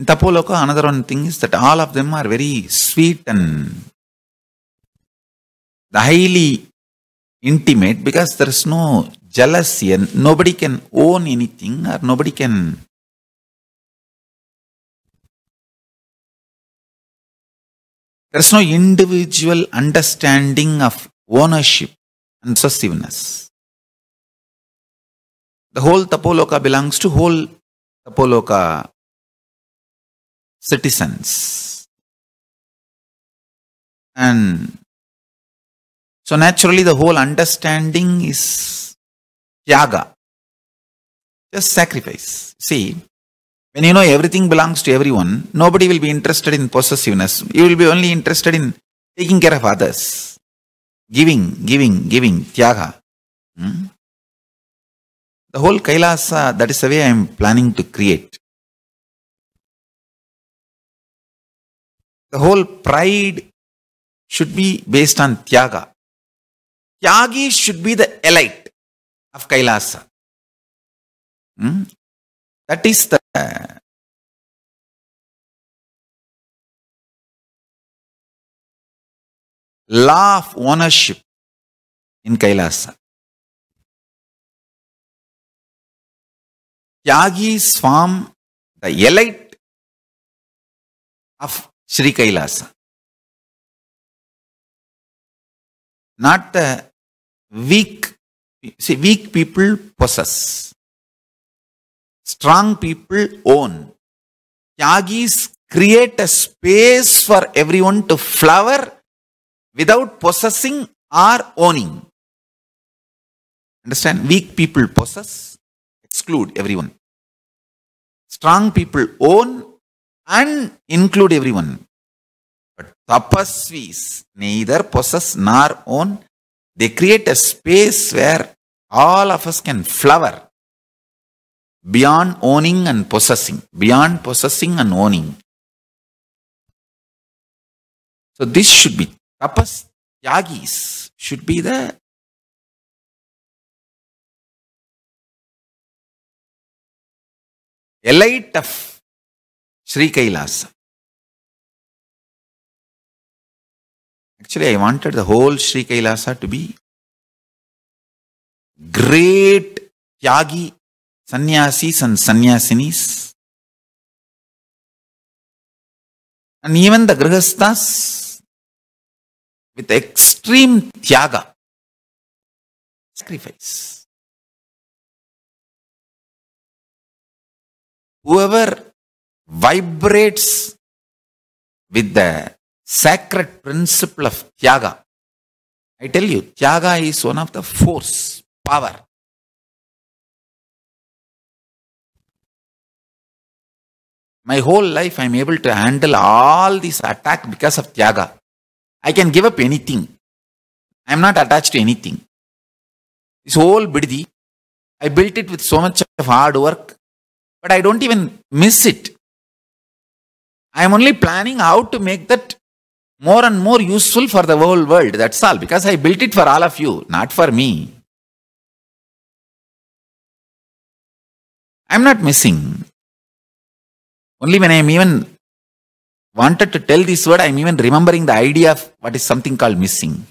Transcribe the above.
In Tapoloka, another one thing is that all of them are very sweet and highly intimate because there is no jealousy and nobody can own anything or nobody can there is no individual understanding of ownership and possessiveness the whole tapoloka belongs to whole tapoloka citizens. And so naturally the whole understanding is yaga, just sacrifice. See, when you know everything belongs to everyone, nobody will be interested in possessiveness. You will be only interested in taking care of others. Giving, giving, giving, tyaga. Hmm? The whole Kailasa, that is the way I am planning to create. The whole pride should be based on Tyaga. Tyagi should be the elite of Kailasa. Hmm? That is the law of ownership in Kailasa. Tyagis form the elite of Sri Kailasa. Not weak, see, weak people possess. Strong people own. Yagis create a space for everyone to flower without possessing or owning. Understand? Weak people possess, exclude everyone. Strong people own and include everyone. But tapasvis neither possess nor own. They create a space where all of us can flower beyond owning and possessing, beyond possessing and owning. So this should be tapas yagis should be the elite of Srikai Actually, I wanted the whole Sri Kailasa to be great Tyagi, sannyasis and sannyasinis. And even the Grihasthas with extreme Tyaga, sacrifice. Whoever vibrates with the sacred principle of Tyaga. I tell you, Tyaga is one of the force, power. My whole life I am able to handle all these attacks because of Tyaga. I can give up anything. I am not attached to anything. This whole Biddi, I built it with so much of hard work, but I don't even miss it. I am only planning how to make that more and more useful for the whole world. That's all. Because I built it for all of you, not for me. I am not missing. Only when I am even wanted to tell this word, I am even remembering the idea of what is something called missing.